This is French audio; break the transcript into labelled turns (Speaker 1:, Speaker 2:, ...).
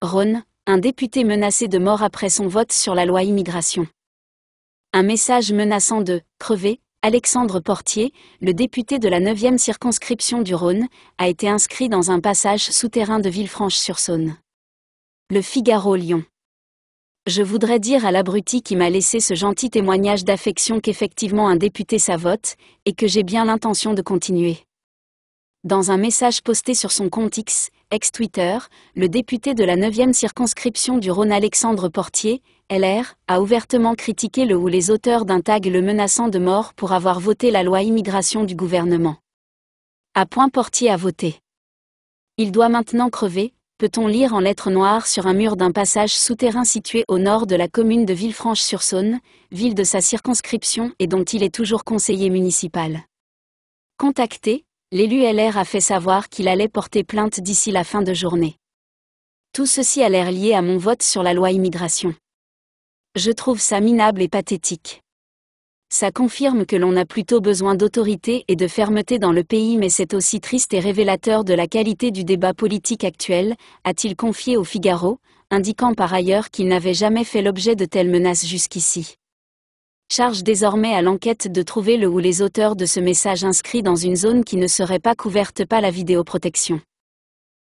Speaker 1: Rhône, un député menacé de mort après son vote sur la loi immigration. Un message menaçant de crever, Alexandre Portier, le député de la 9e circonscription du Rhône, a été inscrit dans un passage souterrain de Villefranche-sur-Saône. Le Figaro-Lyon. Je voudrais dire à l'abruti qui m'a laissé ce gentil témoignage d'affection qu'effectivement un député s'avote, vote, et que j'ai bien l'intention de continuer. Dans un message posté sur son compte X, ex-Twitter, le député de la 9e circonscription du Rhône Alexandre Portier, LR, a ouvertement critiqué le ou les auteurs d'un tag le menaçant de mort pour avoir voté la loi immigration du gouvernement. À point Portier a voté. Il doit maintenant crever, peut-on lire en lettres noires sur un mur d'un passage souterrain situé au nord de la commune de Villefranche-sur-Saône, ville de sa circonscription et dont il est toujours conseiller municipal. Contacté, l'élu LR a fait savoir qu'il allait porter plainte d'ici la fin de journée. Tout ceci a l'air lié à mon vote sur la loi immigration. Je trouve ça minable et pathétique. Ça confirme que l'on a plutôt besoin d'autorité et de fermeté dans le pays mais c'est aussi triste et révélateur de la qualité du débat politique actuel, a-t-il confié au Figaro, indiquant par ailleurs qu'il n'avait jamais fait l'objet de telles menaces jusqu'ici charge désormais à l'enquête de trouver le ou les auteurs de ce message inscrit dans une zone qui ne serait pas couverte par la vidéoprotection.